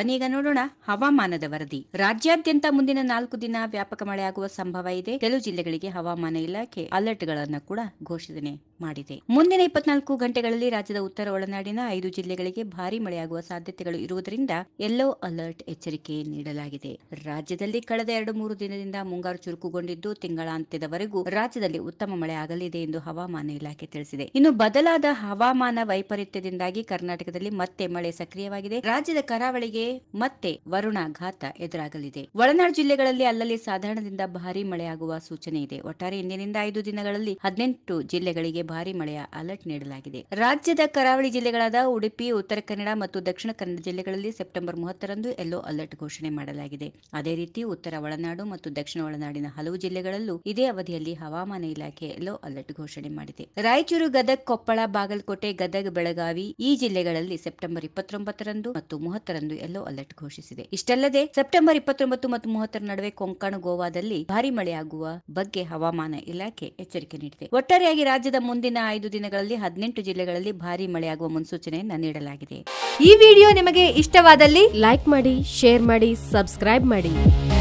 ಬನ್ನೀಗ ನೋಡೋಣ ಹವಾಮಾನದ ವರದಿ ರಾಜ್ಯಾದ್ಯಂತ ಮುಂದಿನ ನಾಲ್ಕು ದಿನ ವ್ಯಾಪಕ ಮಳೆಯಾಗುವ ಸಂಭವ ಇದೆ ಕೆಲವು ಜಿಲ್ಲೆಗಳಿಗೆ ಹವಾಮಾನ ಇಲಾಖೆ ಅಲರ್ಟ್ಗಳನ್ನು ಕೂಡ ಘೋಷಿಸಿದೆ ಮಾಡಿದೆ ಮುಂದಿನ ಇಪ್ಪತ್ನಾಲ್ಕು ಗಂಟೆಗಳಲ್ಲಿ ರಾಜ್ಯದ ಉತ್ತರ ಒಳನಾಡಿನ ಐದು ಜಿಲ್ಲೆಗಳಿಗೆ ಭಾರಿ ಮಳೆಯಾಗುವ ಸಾಧ್ಯತೆಗಳು ಇರುವುದರಿಂದ ಯೆಲ್ಲೋ ಅಲರ್ಟ್ ಎಚ್ಚರಿಕೆ ನೀಡಲಾಗಿದೆ ರಾಜ್ಯದಲ್ಲಿ ಕಳೆದ ಎರಡು ಮೂರು ದಿನದಿಂದ ಮುಂಗಾರು ಚುರುಕುಗೊಂಡಿದ್ದು ತಿಂಗಳಾಂತ್ಯದವರೆಗೂ ರಾಜ್ಯದಲ್ಲಿ ಉತ್ತಮ ಮಳೆ ಆಗಲಿದೆ ಎಂದು ಹವಾಮಾನ ಇಲಾಖೆ ತಿಳಿಸಿದೆ ಇನ್ನು ಬದಲಾದ ಹವಾಮಾನ ವೈಪರೀತ್ಯದಿಂದಾಗಿ ಕರ್ನಾಟಕದಲ್ಲಿ ಮತ್ತೆ ಮಳೆ ಸಕ್ರಿಯವಾಗಿದೆ ರಾಜ್ಯದ ಕರಾವಳಿಗೆ ಮತ್ತೆ ವರುಣಾಘಾತ ಎದುರಾಗಲಿದೆ ಒಳನಾಡು ಜಿಲ್ಲೆಗಳಲ್ಲಿ ಅಲ್ಲಲ್ಲಿ ಸಾಧಾರಣದಿಂದ ಭಾರಿ ಮಳೆಯಾಗುವ ಸೂಚನೆ ಇದೆ ಒಟ್ಟಾರೆ ಇಂದಿನಿಂದ ಐದು ದಿನಗಳಲ್ಲಿ ಹದಿನೆಂಟು ಜಿಲ್ಲೆಗಳಿಗೆ ಭಾರಿ ಮಳೆಯ ಅಲರ್ಟ್ ನೀಡಲಾಗಿದೆ ರಾಜ್ಯದ ಕರಾವಳಿ ಜಿಲ್ಲೆಗಳಾದ ಉಡುಪಿ ಉತ್ತರ ಕನ್ನಡ ಮತ್ತು ದಕ್ಷಿಣ ಕನ್ನಡ ಜಿಲ್ಲೆಗಳಲ್ಲಿ ಸೆಪ್ಟೆಂಬರ್ ಮೂವತ್ತರಂದು ಯೆಲ್ಲೋ ಅಲರ್ಟ್ ಘೋಷಣೆ ಮಾಡಲಾಗಿದೆ ಅದೇ ರೀತಿ ಉತ್ತರ ಒಳನಾಡು ಮತ್ತು ದಕ್ಷಿಣ ಒಳನಾಡಿನ ಹಲವು ಜಿಲ್ಲೆಗಳಲ್ಲೂ ಇದೇ ಅವಧಿಯಲ್ಲಿ ಹವಾಮಾನ ಇಲಾಖೆ ಯೆಲ್ಲೋ ಅಲರ್ಟ್ ಘೋಷಣೆ ಮಾಡಿದೆ ರಾಯಚೂರು ಗದಗ್ ಕೊಪ್ಪಳ ಬಾಗಲಕೋಟೆ ಗದಗ್ ಬೆಳಗಾವಿ ಈ ಜಿಲ್ಲೆಗಳಲ್ಲಿ ಸೆಪ್ಟೆಂಬರ್ ಇಪ್ಪತ್ತೊಂಬತ್ತರಂದು ಮತ್ತು ಮೂವತ್ತರಂದು ಯೆಲ್ಲೋ ಅಲರ್ಟ್ ಘೋಷಿಸಿದೆ ಇಷ್ಟಲ್ಲದೆ ಸೆಪ್ಟೆಂಬರ್ ಇಪ್ಪತ್ತೊಂಬತ್ತು ಮತ್ತು ಮೂವತ್ತರ ನಡುವೆ ಕೊಂಕಣ ಗೋವಾದಲ್ಲಿ ಭಾರಿ ಮಳೆಯಾಗುವ ಬಗ್ಗೆ ಹವಾಮಾನ ಇಲಾಖೆ ಎಚ್ಚರಿಕೆ ನೀಡಿದೆ ಒಟ್ಟಾರೆಯಾಗಿ ರಾಜ್ಯದ ಮುಂದೆ ಮುಂದಿನ ಐದು ದಿನಗಳಲ್ಲಿ ಹದಿನೆಂಟು ಜಿಲ್ಲೆಗಳಲ್ಲಿ ಭಾರಿ ಮಳೆಯಾಗುವ ಮುನ್ಸೂಚನೆಯನ್ನು ನೀಡಲಾಗಿದೆ ಈ ವಿಡಿಯೋ ನಿಮಗೆ ಇಷ್ಟವಾದಲ್ಲಿ ಲೈಕ್ ಮಾಡಿ ಶೇರ್ ಮಾಡಿ ಸಬ್ಸ್ಕ್ರೈಬ್ ಮಾಡಿ